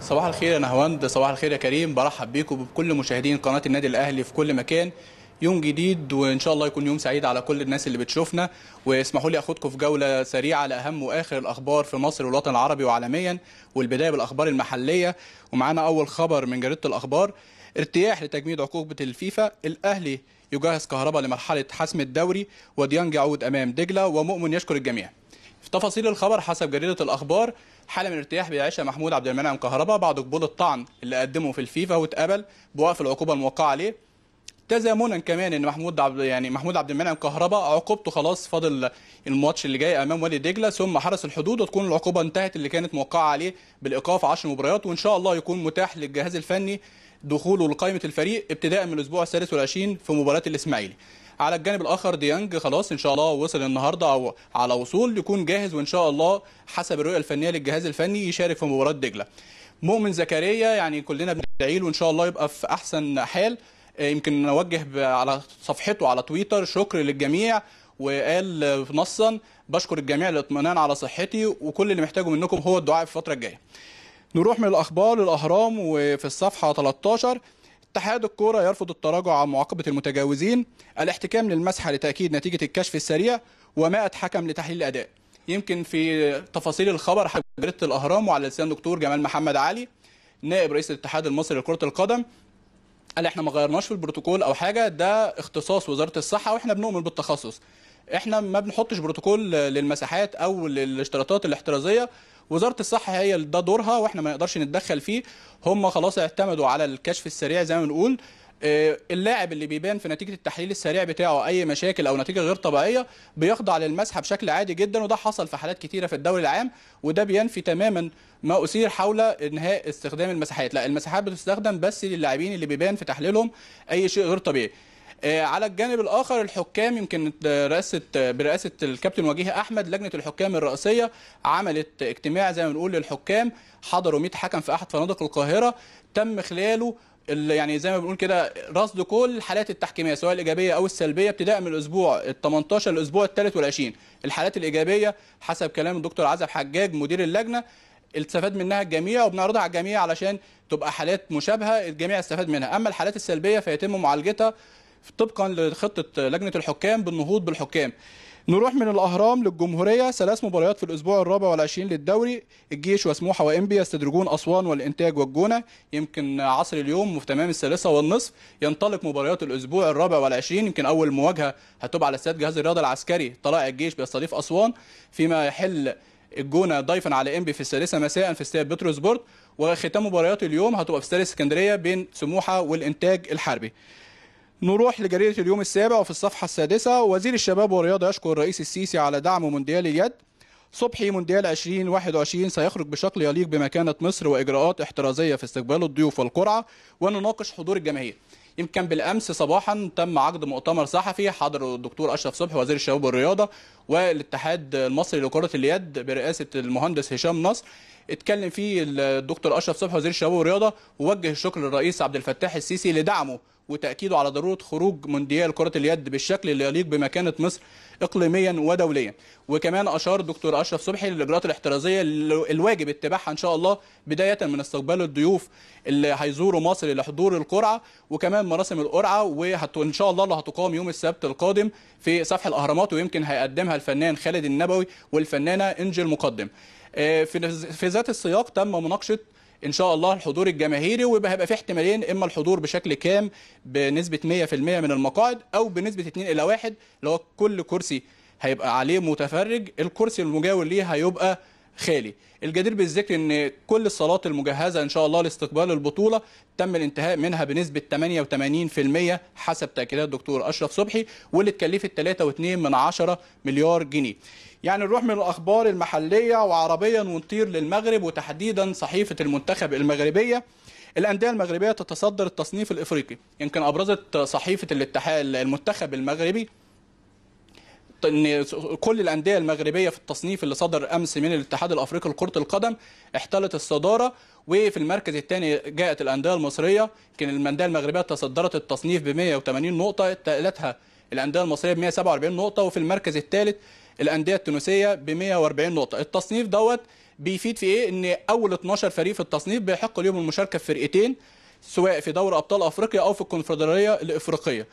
صباح الخير يا نهواند صباح الخير يا كريم برحب بيكم وبكل مشاهدين قناه النادي الاهلي في كل مكان يوم جديد وان شاء الله يكون يوم سعيد على كل الناس اللي بتشوفنا واسمحوا لي اخدكم في جوله سريعه لاهم واخر الاخبار في مصر والوطن العربي وعالميا والبدايه بالاخبار المحليه ومعانا اول خبر من جريده الاخبار ارتياح لتجميد عقوبه الفيفا الاهلي يجهز كهرباء لمرحله حسم الدوري وديانج يعود امام دجله ومؤمن يشكر الجميع تفاصيل الخبر حسب جريدة الأخبار حالة من الارتياح بيعيشها محمود عبد المنعم كهربا بعد قبول الطعن اللي قدمه في الفيفا واتقبل بوقف العقوبة الموقعة عليه تزامنا كمان ان محمود عبد يعني محمود عبد المنعم كهربا عقوبته خلاص فاضل الماتش اللي جاي امام وادي دجله ثم حرس الحدود وتكون العقوبه انتهت اللي كانت موقعه عليه بالايقاف 10 مباريات وان شاء الله يكون متاح للجهاز الفني دخوله لقائمه الفريق ابتداء من الاسبوع الثالث والعشرين في مباراه الاسماعيلي على الجانب الاخر ديانج خلاص ان شاء الله وصل النهارده او على وصول يكون جاهز وان شاء الله حسب الرؤيه الفنيه للجهاز الفني يشارك في مباراه دجله مؤمن زكريا يعني كلنا بندعي له ان شاء الله يبقى في احسن حال آه، يمكن نوجه على صفحته على تويتر شكر للجميع وقال نصا بشكر الجميع للاطمئنان على صحتي وكل اللي محتاجه منكم هو الدعاء في الفتره الجايه نروح من الاخبار للاهرام وفي الصفحه 13 اتحاد الكوره يرفض التراجع عن معاقبه المتجاوزين الاحتكام للمسحه لتاكيد نتيجه الكشف السريع وما حكم لتحليل الاداء يمكن في تفاصيل الخبر حضرت الاهرام وعلى لسان دكتور جمال محمد علي نائب رئيس الاتحاد المصري لكره القدم قال احنا ما غيرناش في البروتوكول او حاجه ده اختصاص وزاره الصحه واحنا بنؤمن بالتخصص احنا ما بنحطش بروتوكول للمساحات او للاشتراطات الاحترازيه وزاره الصحه هي ده دورها واحنا ما نقدرش نتدخل فيه هم خلاص اعتمدوا على الكشف السريع زي ما بنقول آه، اللاعب اللي بيبان في نتيجه التحليل السريع بتاعه اي مشاكل او نتيجه غير طبيعيه بيخضع للمسحه بشكل عادي جدا وده حصل في حالات كتيره في الدوري العام وده بينفي تماما ما اثير حول انهاء استخدام المساحات لا المساحات بتستخدم بس للاعبين اللي بيبان في تحليلهم اي شيء غير طبيعي آه، على الجانب الاخر الحكام يمكن رئاسه آه، برئاسه الكابتن وجيه احمد لجنه الحكام الرئاسيه عملت اجتماع زي ما بنقول للحكام حضروا 100 حكم في احد فنادق القاهره تم خلاله يعني زي ما بنقول كده رصد كل الحالات التحكيميه سواء الايجابيه او السلبيه ابتداء من الاسبوع ال 18 للاسبوع ال 23 الحالات الايجابيه حسب كلام الدكتور عزب حجاج مدير اللجنه استفاد منها الجميع وبنعرضها على الجميع علشان تبقى حالات مشابهه الجميع استفاد منها اما الحالات السلبيه فيتم معالجتها طبقا لخطه لجنه الحكام بالنهوض بالحكام نروح من الاهرام للجمهوريه ثلاث مباريات في الاسبوع الرابع والعشرين للدوري الجيش وسموحه وانبي يستدرجون اسوان والانتاج والجونه يمكن عصر اليوم وفي تمام الثالثه والنصف ينطلق مباريات الاسبوع الرابع والعشرين يمكن اول مواجهه هتبقى على استاد جهاز الرياضه العسكري طلائع الجيش بيستضيف اسوان فيما يحل الجونه ضيفا على انبي في الثالثه مساء في استاد بتروسبورت وختام مباريات اليوم هتبقى في استاد اسكندريه بين سموحه والانتاج الحربي نروح لجريدة اليوم السابع وفي الصفحة السادسة وزير الشباب والرياضة يشكر الرئيس السيسي على دعم مونديال اليد صبحي مونديال 2021 سيخرج بشكل يليق بمكانة مصر وإجراءات احترازية في استقبال الضيوف والقرعة ونناقش حضور الجماهير يمكن بالامس صباحا تم عقد مؤتمر صحفي حضره الدكتور اشرف صبحي وزير الشباب والرياضه والاتحاد المصري لكره اليد برئاسه المهندس هشام نصر اتكلم فيه الدكتور اشرف صبحي وزير الشباب والرياضه ووجه الشكر للرئيس عبد الفتاح السيسي لدعمه وتاكيده على ضروره خروج مونديال كره اليد بالشكل اللي يليق بمكانه مصر اقليميا ودوليا وكمان اشار دكتور اشرف صبحي للاجراءات الاحترازيه الواجب اتباعها ان شاء الله بدايه من استقبال الضيوف اللي هيزوروا مصر لحضور القرعه وكمان مراسم القرعه وان شاء الله اللي هتقام يوم السبت القادم في سفح الاهرامات ويمكن هيقدمها الفنان خالد النبوي والفنانه انجل مقدم آه، في ذات السياق تم مناقشه ان شاء الله الحضور الجماهيري ويبقى هيبقى في احتمالين اما الحضور بشكل كام بنسبه 100% من المقاعد او بنسبه 2 الى 1 اللي هو كل كرسي هيبقى عليه متفرج الكرسي المجاور ليه هيبقى خالي الجدير بالذكر ان كل الصالات المجهزه ان شاء الله لاستقبال البطوله تم الانتهاء منها بنسبه 88% حسب تاكيدات الدكتور اشرف صبحي واللي اتكلفت 3.2 من 10 مليار جنيه يعني نروح من الاخبار المحليه وعربيا ونطير للمغرب وتحديدا صحيفه المنتخب المغربيه الأندية المغربية تتصدر التصنيف الإفريقي يمكن أبرزت صحيفة الاتحاد المنتخب المغربي ان كل الانديه المغربيه في التصنيف اللي صدر امس من الاتحاد الافريقي لكره القدم احتلت الصداره وفي المركز الثاني جاءت الانديه المصريه كان الانديه المغربيه تصدرت التصنيف ب 180 نقطه تالتها الانديه المصريه ب 147 نقطه وفي المركز الثالث الانديه التونسيه ب 140 نقطه التصنيف دوت بيفيد في ايه ان اول 12 فريق في التصنيف بيحق لهم المشاركه في فرقتين سواء في دوري ابطال افريقيا او في الكونفدراليه الافريقيه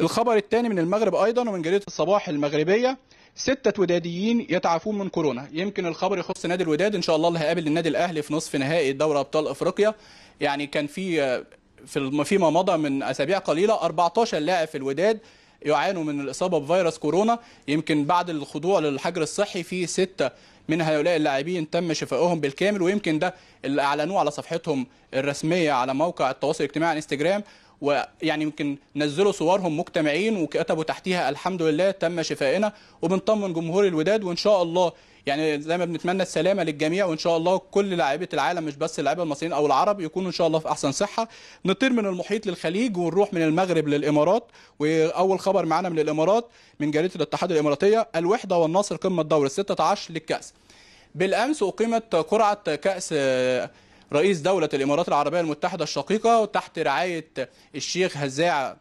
الخبر الثاني من المغرب ايضا ومن جريده الصباح المغربيه ستة وداديين يتعافون من كورونا يمكن الخبر يخص نادي الوداد ان شاء الله اللي هيقابل النادي الاهلي في نصف نهائي دوري ابطال افريقيا يعني كان في في فيما مضى من اسابيع قليله 14 لاعب في الوداد يعانوا من الاصابه بفيروس كورونا يمكن بعد الخضوع للحجر الصحي في سته من هؤلاء اللاعبين تم شفائهم بالكامل ويمكن ده اللي اعلنوه على صفحتهم الرسميه على موقع التواصل الاجتماعي انستجرام ويعني يمكن نزلوا صورهم مجتمعين وكتبوا تحتيها الحمد لله تم شفائنا وبنطمن جمهور الوداد وان شاء الله يعني زي ما بنتمنى السلامه للجميع وان شاء الله كل لاعيبه العالم مش بس اللاعيبه المصريين او العرب يكونوا ان شاء الله في احسن صحه نطير من المحيط للخليج ونروح من المغرب للامارات واول خبر معانا من الامارات من جريده الاتحاد الاماراتيه الوحده والنصر قمه دور ال 16 للكاس بالامس اقيمت قرعه كاس رئيس دولة الإمارات العربية المتحدة الشقيقة تحت رعاية الشيخ هزاع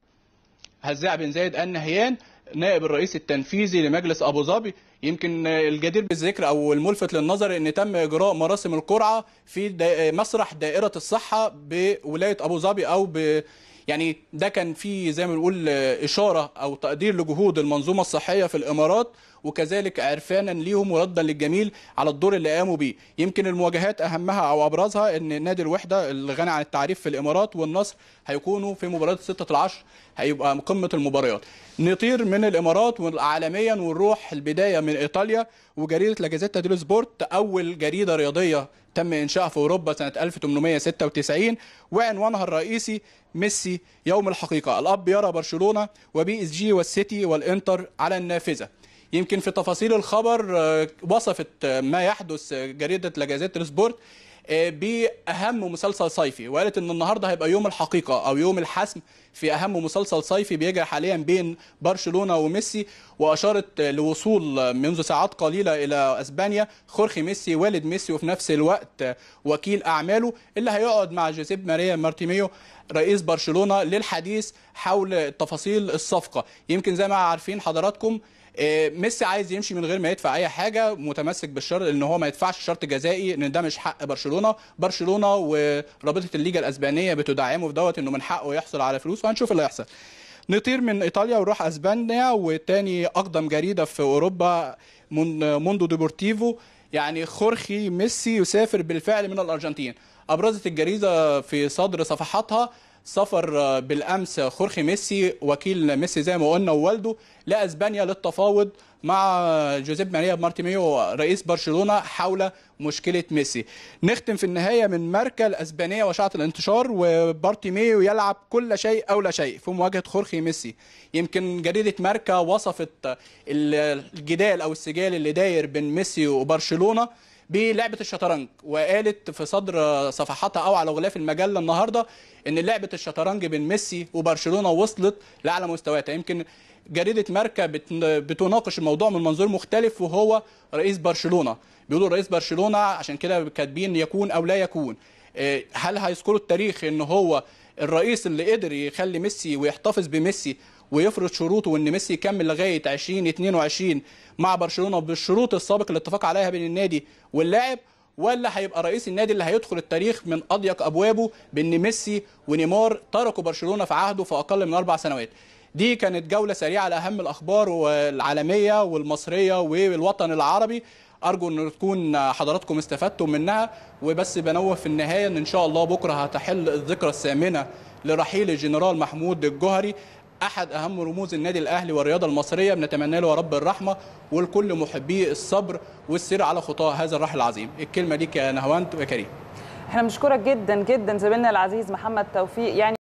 هزاع بن زايد النهيان نائب الرئيس التنفيذي لمجلس ابو ظبي يمكن الجدير بالذكر او الملفت للنظر ان تم اجراء مراسم القرعه في مسرح دائره الصحه بولايه ابو ظبي او ب يعني ده كان في زي ما بنقول اشاره او تقدير لجهود المنظومه الصحيه في الامارات وكذلك عرفانا ليهم وردا للجميل على الدور اللي قاموا بيه يمكن المواجهات اهمها او ابرزها ان نادي الوحده الغني عن التعريف في الامارات والنصر هيكونوا في مباراه 6 العشر هيبقى قمه المباريات نطير من الامارات وعالميا ونروح البدايه من ايطاليا وجريده لاجازيتا ديلو سبورت اول جريده رياضيه تم انشاء في أوروبا سنة 1896 وعنوانها الرئيسي ميسي يوم الحقيقة الأب يرى برشلونة وبي اس جي والسيتي والإنتر على النافذة يمكن في تفاصيل الخبر آه، وصفت آه، ما يحدث آه، جريدة لاجازيت سبورت آه، باهم مسلسل صيفي وقالت ان النهارده هيبقى يوم الحقيقه او يوم الحسم في اهم مسلسل صيفي بيجري حاليا بين برشلونه وميسي واشارت لوصول منذ ساعات قليله الى اسبانيا خورخي ميسي والد ميسي وفي نفس الوقت وكيل اعماله اللي هيقعد مع جوزيب ماريا مارتيميو رئيس برشلونه للحديث حول تفاصيل الصفقه يمكن زي ما عارفين حضراتكم آه، ميسي عايز يمشي من غير ما يدفع اي حاجه متمسك بالشرط ان هو ما يدفعش شرط جزائي ان ده مش حق برشلونه برشلونه ورابطه الليجا الاسبانيه بتدعمه في دوت انه من حقه يحصل على فلوس وهنشوف اللي هيحصل نطير من ايطاليا ونروح اسبانيا وتاني اقدم جريده في اوروبا موندو ديبورتيفو يعني خورخي ميسي يسافر بالفعل من الارجنتين ابرزت الجريده في صدر صفحاتها سفر بالامس خورخي ميسي وكيل ميسي زي ما قلنا ووالده لاسبانيا للتفاوض مع جوزيب ماريا مارتيميو رئيس برشلونه حول مشكله ميسي نختم في النهايه من ماركا الاسبانيه وشعه الانتشار وبارتيميو يلعب كل شيء او لا شيء في مواجهه خورخي ميسي يمكن جريده ماركا وصفت الجدال او السجال اللي داير بين ميسي وبرشلونه بلعبه الشطرنج وقالت في صدر صفحاتها او على غلاف المجله النهارده ان لعبه الشطرنج بين ميسي وبرشلونه وصلت لاعلى مستوياتها يمكن جريده ماركا بتناقش الموضوع من منظور مختلف وهو رئيس برشلونه بيقولوا رئيس برشلونه عشان كده كاتبين يكون او لا يكون آه، هل هيذكروا التاريخ ان هو الرئيس اللي قدر يخلي ميسي ويحتفظ بميسي ويفرض شروطه وان ميسي يكمل لغايه 2022 مع برشلونه بالشروط السابقه اللي اتفق عليها بين النادي واللاعب ولا هيبقى رئيس النادي اللي هيدخل التاريخ من اضيق ابوابه بان ميسي ونيمار تركوا برشلونه في عهده في اقل من اربع سنوات دي كانت جوله سريعه على اهم الاخبار والعالميه والمصريه والوطن العربي ارجو ان تكون حضراتكم استفدتم منها وبس بنوه في النهايه ان ان شاء الله بكره هتحل الذكرى الثامنه لرحيل الجنرال محمود الجوهري احد اهم رموز النادي الاهلي والرياضه المصريه بنتمنى له يا رب الرحمه ولكل محبيه الصبر والسير على خطاه هذا الراحل العظيم الكلمه ليك يا نهواند وكريم احنا بنشكرك جدا جدا زميلنا العزيز محمد توفيق يعني